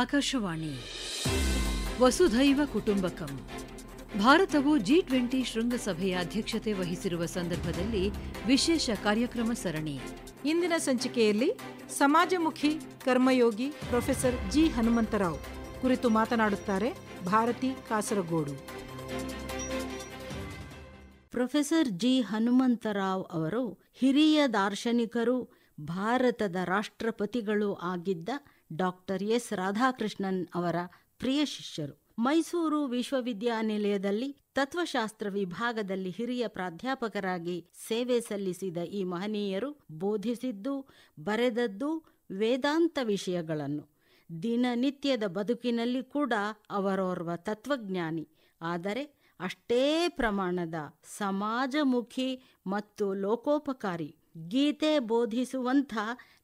ಆಕಾಶವಾಣಿ ವಸುಧೈವ ಕುಟುಂಬಕಂ ಭಾರತವು G twenty ಶೃಂಗಸಭೆಯ ಅಧ್ಯಕ್ಷತೆ ವಹಿಸಿರುವ ಸಂದರ್ಭದಲ್ಲಿ ವಿಶೇಷ ಕಾರ್ಯಕ್ರಮ ಸರಣಿ ಇಂದಿನ ಸಂಚಿಕೆಯಲ್ಲಿ ಸಮಾಜಮುಖಿ ಕರ್ಮಯೋಗಿ ಪ್ರೊಫೆಸರ್ ಜಿ ಹನುಮಂತರಾವ್ ಕುರಿತು ಮಾತನಾಡುತ್ತಾರೆ ಭಾರತಿ ಕಾಸರಗೋಡು ಪ್ರೊಫೆಸರ್ ಜಿ ಹನುಮಂತರಾವ್ ಅವರು ಹಿರಿಯ ದಾರ್ಶನಿಕರು ಭಾರತದ ರಾಷ್ಟ್ರಪತಿಗಳು ಆಗಿದ್ದ ಡಾಕ್ಟರ್ ಎಸ್ ರಾಧಾಕೃಷ್ಣನ್ ಅವರ ಪ್ರಿಯ ಶಿಷ್ಯರು ಮೈಸೂರು ವಿಶ್ವವಿದ್ಯಾನಿಲಯದಲ್ಲಿ ತತ್ವಶಾಸ್ತ್ರ ವಿಭಾಗದಲ್ಲಿ ಹಿರಿಯ ಪ್ರಾಧ್ಯಾಪಕರಾಗಿ ಸೇವೆ ಸಲ್ಲಿಸಿದ ಈ ಮಹನೀಯರು ಬೋಧಿಸಿದ್ದು ಬರೆದದ್ದು ವೇದಾಂತ ವಿಷಯಗಳನ್ನು ದಿನನಿತ್ಯದ ಬದುಕಿನಲ್ಲಿ ಕೂಡ ಅವರೋರ್ವ ತತ್ವಜ್ಞಾನಿ ಆದರೆ ಅಷ್ಟೇ ಪ್ರಮಾಣದ ಸಮಾಜಮುಖಿ ಮತ್ತು ಲೋಕೋಪಕಾರಿ ಗೀತೆ ಬೋಧಿಸುವಂಥ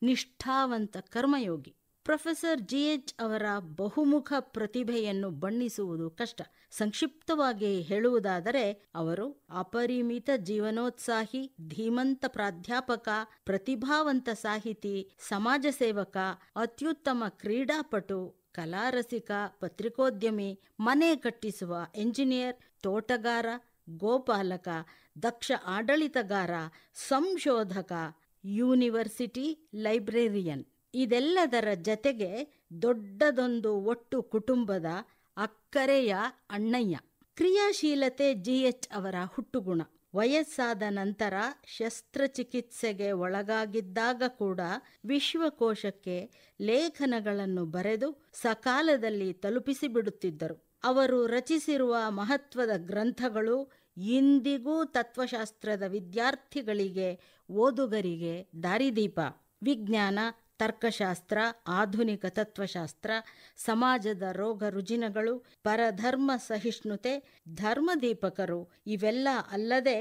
ನಿಷ್ಠಾವಂತ ಕರ್ಮಯೋಗಿ ಪ್ರೊಫೆಸರ್ ಜಿ ಎಚ್ ಅವರ ಬಹುಮುಖ ಪ್ರತಿಭೆಯನ್ನು ಬಣ್ಣಿಸುವುದು ಕಷ್ಟ ಸಂಕ್ಷಿಪ್ತವಾಗಿ ಹೇಳುವುದಾದರೆ ಅವರು ಅಪರಿಮಿತ ಜೀವನೋತ್ಸಾಹಿ ಧೀಮಂತ ಪ್ರಾಧ್ಯಾಪಕ ಪ್ರತಿಭಾವಂತ ಸಾಹಿತಿ ಸಮಾಜ ಸೇವಕ ಅತ್ಯುತ್ತಮ ಕ್ರೀಡಾಪಟು ಕಲಾರಸಿಕ ಪತ್ರಿಕೋದ್ಯಮಿ ಮನೆ ಕಟ್ಟಿಸುವ ಎಂಜಿನಿಯರ್ ತೋಟಗಾರ ಗೋಪಾಲಕ ದಕ್ಷ ಆಡಳಿತಗಾರ ಸಂಶೋಧಕ ಯೂನಿವರ್ಸಿಟಿ ಲೈಬ್ರೇರಿಯನ್ ಇದೆಲ್ಲದರ ಜತೆಗೆ ದೊಡ್ಡದೊಂದು ಒಟ್ಟು ಕುಟುಂಬದ ಅಕ್ಕರೆಯ ಅಣ್ಣಯ್ಯ ಕ್ರಿಯಾಶೀಲತೆ ಜಿಎಚ್ ಅವರ ಹುಟ್ಟುಗುಣ ವಯಸ್ಸಾದ ನಂತರ ಶಸ್ತ್ರಚಿಕಿತ್ಸೆಗೆ ಒಳಗಾಗಿದ್ದಾಗ ಕೂಡ ವಿಶ್ವಕೋಶಕ್ಕೆ ಲೇಖನಗಳನ್ನು ಬರೆದು ಸಕಾಲದಲ್ಲಿ ತಲುಪಿಸಿಬಿಡುತ್ತಿದ್ದರು ಅವರು ರಚಿಸಿರುವ ಮಹತ್ವದ ಗ್ರಂಥಗಳು ಇಂದಿಗೂ ತತ್ವಶಾಸ್ತ್ರದ ವಿದ್ಯಾರ್ಥಿಗಳಿಗೆ ಓದುಗರಿಗೆ ದಾರಿದೀಪ ವಿಜ್ಞಾನ ತರ್ಕಶಾಸ್ತ್ರ ಆಧುನಿಕ ತತ್ವಶಾಸ್ತ್ರ ಸಮಾಜದ ರೋಗ ರುಜಿನಗಳು ಪರಧರ್ಮ ಸಹಿಷ್ಣುತೆ ಧರ್ಮದೀಪಕರು ಇವೆಲ್ಲ ಅಲ್ಲದೆ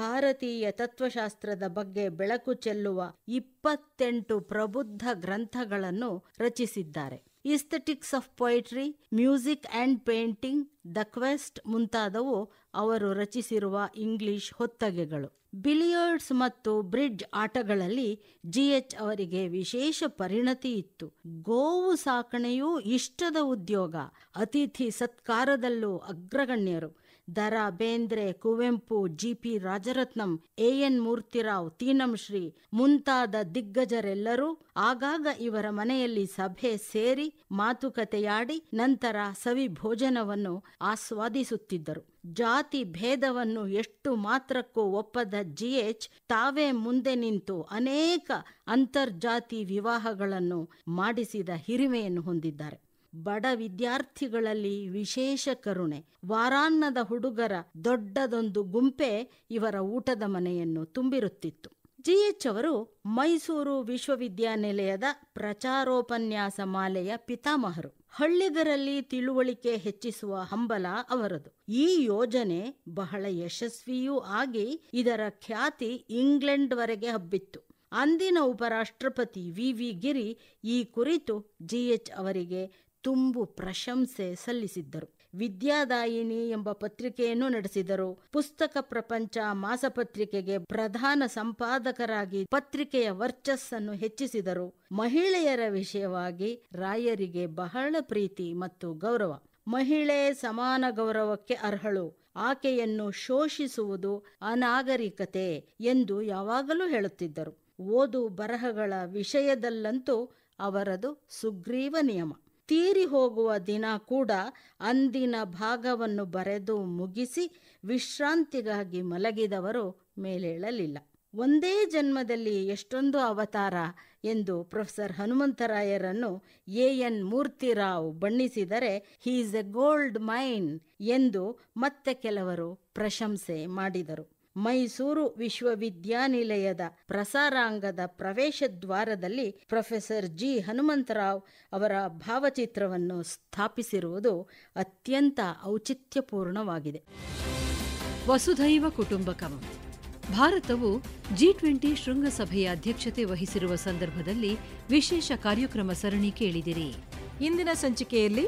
ಭಾರತೀಯ ತತ್ವಶಾಸ್ತ್ರದ ಬಗ್ಗೆ ಬೆಳಕು ಚೆಲ್ಲುವ ಇಪ್ಪತ್ತೆಂಟು ಪ್ರಬುದ್ಧ ಗ್ರಂಥಗಳನ್ನು ರಚಿಸಿದ್ದಾರೆ aesthetics of poetry music and painting the quest ಮುಂತಾದವು ಅವರು ರಚಿಸಿರುವ ಇಂಗ್ಲಿಷ್ ಹೊತ್ತಗೆಗಳು ಬಿಲಿಯರ್ಡ್ಸ್ ಮತ್ತು ಬ್ರಿಡ್ಜ್ ಆಟಗಳಲ್ಲಿ ಎಚ್ ಅವರಿಗೆ ವಿಶೇಷ ಪರಿಣತಿ ಇತ್ತು ಗೋವು ಸಾಕಣೆಯೂ ಇಷ್ಟದ ಉದ್ಯೋಗ ಅತಿಥಿ ಸತ್ಕಾರದಲ್ಲೂ ಅಗ್ರಗಣ್ಯರು Da Ra Bendre Kuvempu G P Rajaratnam A N N Murthyrao Tinamshri ಮುಂತಾದ ದಿಗ್ಗಜರೆಲ್ಲರೂ ಆಗಾಗ ಇವರ ಮನೆಯಲ್ಲಿ ಸಭೆ ಸೇರಿ ಮಾತುಕತೆಯಾಡಿ ನಂತರ ಸವಿ ಭೋಜನವನ್ನು ಆಸ್ವಾದಿಸುತ್ತಿದ್ದರು ಜಾತಿ ಭೇದವನ್ನು ಎಷ್ಟು ಮಾತ್ರಕ್ಕೂ ಒಪ್ಪದ ಜಿಎಚ್ ತಾವೇ ಮುಂದೆ ನಿಂತು ಅನೇಕ ಅಂತರ್ಜಾತಿ ವಿವಾಹಗಳನ್ನು ಮಾಡಿಸಿದ ಹಿರಿಮೆಯನ್ನು ಹೊಂದಿದ್ದಾರೆ ಬಡ ವಿದ್ಯಾರ್ಥಿಗಳಲ್ಲಿ ವಿಶೇಷ ಕರುಣೆ ವಾರಾನ್ನದ ಹುಡುಗರ ದೊಡ್ಡದೊಂದು ಗುಂಪೆ ಇವರ ಊಟದ ಮನೆಯನ್ನು ತುಂಬಿರುತ್ತಿತ್ತು ಜಿ ಎಚ್ ಅವರು ಮೈಸೂರು ವಿಶ್ವವಿದ್ಯಾನಿಲಯದ ಪ್ರಚಾರೋಪನ್ಯಾಸ ಮಾಲೆಯ ಪಿತಾಮಹರು ಹಳ್ಳಿಗರಲ್ಲಿ ತಿಳುವಳಿಕೆ ಹೆಚ್ಚಿಸುವ ಹಂಬಲ ಅವರದು ಈ ಯೋಜನೆ ಬಹಳ ಯಶಸ್ವಿಯೂ ಆಗಿ ಇದರ ಖ್ಯಾತಿ ಇಂಗ್ಲೆಂಡ್ವರೆಗೆ ಹಬ್ಬಿತ್ತು ಅಂದಿನ ಉಪರಾಷ್ಟ್ರಪತಿ ವಿ ವಿ ಗಿರಿ ಈ ಕುರಿತು ಜಿಎಚ್ ಅವರಿಗೆ ತುಂಬು ಪ್ರಶಂಸೆ ಸಲ್ಲಿಸಿದ್ದರು ವಿದ್ಯಾದಾಯಿನಿ ಎಂಬ ಪತ್ರಿಕೆಯನ್ನು ನಡೆಸಿದರು ಪುಸ್ತಕ ಪ್ರಪಂಚ ಮಾಸಪತ್ರಿಕೆಗೆ ಪ್ರಧಾನ ಸಂಪಾದಕರಾಗಿ ಪತ್ರಿಕೆಯ ವರ್ಚಸ್ಸನ್ನು ಹೆಚ್ಚಿಸಿದರು ಮಹಿಳೆಯರ ವಿಷಯವಾಗಿ ರಾಯರಿಗೆ ಬಹಳ ಪ್ರೀತಿ ಮತ್ತು ಗೌರವ ಮಹಿಳೆ ಸಮಾನ ಗೌರವಕ್ಕೆ ಅರ್ಹಳು ಆಕೆಯನ್ನು ಶೋಷಿಸುವುದು ಅನಾಗರಿಕತೆ ಎಂದು ಯಾವಾಗಲೂ ಹೇಳುತ್ತಿದ್ದರು ಓದು ಬರಹಗಳ ವಿಷಯದಲ್ಲಂತೂ ಅವರದು ಸುಗ್ರೀವ ನಿಯಮ ತೀರಿ ಹೋಗುವ ದಿನ ಕೂಡ ಅಂದಿನ ಭಾಗವನ್ನು ಬರೆದು ಮುಗಿಸಿ ವಿಶ್ರಾಂತಿಗಾಗಿ ಮಲಗಿದವರು ಮೇಲೇಳಲಿಲ್ಲ ಒಂದೇ ಜನ್ಮದಲ್ಲಿ ಎಷ್ಟೊಂದು ಅವತಾರ ಎಂದು ಪ್ರೊಫೆಸರ್ ಹನುಮಂತರಾಯರನ್ನು ಎ ಎನ್ ಮೂರ್ತಿರಾವ್ ಬಣ್ಣಿಸಿದರೆ ಹೀಸ್ ಎ ಗೋಲ್ಡ್ ಮೈನ್ ಎಂದು ಮತ್ತೆ ಕೆಲವರು ಪ್ರಶಂಸೆ ಮಾಡಿದರು ಮೈಸೂರು ವಿಶ್ವವಿದ್ಯಾನಿಲಯದ ಪ್ರಸಾರಾಂಗದ ಪ್ರವೇಶ ದ್ವಾರದಲ್ಲಿ ಪ್ರೊಫೆಸರ್ ಜಿ ಹನುಮಂತರಾವ್ ಅವರ ಭಾವಚಿತ್ರವನ್ನು ಸ್ಥಾಪಿಸಿರುವುದು ಅತ್ಯಂತ ಔಚಿತ್ಯಪೂರ್ಣವಾಗಿದೆ ವಸುಧೈವ ಕುಟುಂಬಕಂ ಭಾರತವು ಜಿ ಟ್ವೆಂಟಿ ಶೃಂಗಸಭೆಯ ಅಧ್ಯಕ್ಷತೆ ವಹಿಸಿರುವ ಸಂದರ್ಭದಲ್ಲಿ ವಿಶೇಷ ಕಾರ್ಯಕ್ರಮ ಸರಣಿ ಕೇಳಿದಿರಿ ಇಂದಿನ ಸಂಚಿಕೆಯಲ್ಲಿ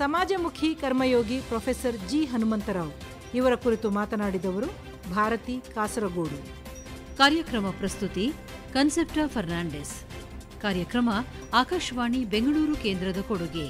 ಸಮಾಜಮುಖಿ ಕರ್ಮಯೋಗಿ ಪ್ರೊಫೆಸರ್ ಜಿ ಹನುಮಂತರಾವ್ ಇವರ ಕುರಿತು ಮಾತನಾಡಿದವರು ಭಾರತಿ ಕಾಸರಗೋಡು ಕಾರ್ಯಕ್ರಮ ಪ್ರಸ್ತುತಿ ಕನ್ಸೆಪ್ಟ ಫರ್ನಾಂಡಿಸ್ ಕಾರ್ಯಕ್ರಮ ಆಕಾಶವಾಣಿ ಬೆಂಗಳೂರು ಕೇಂದ್ರದ ಕೊಡುಗೆ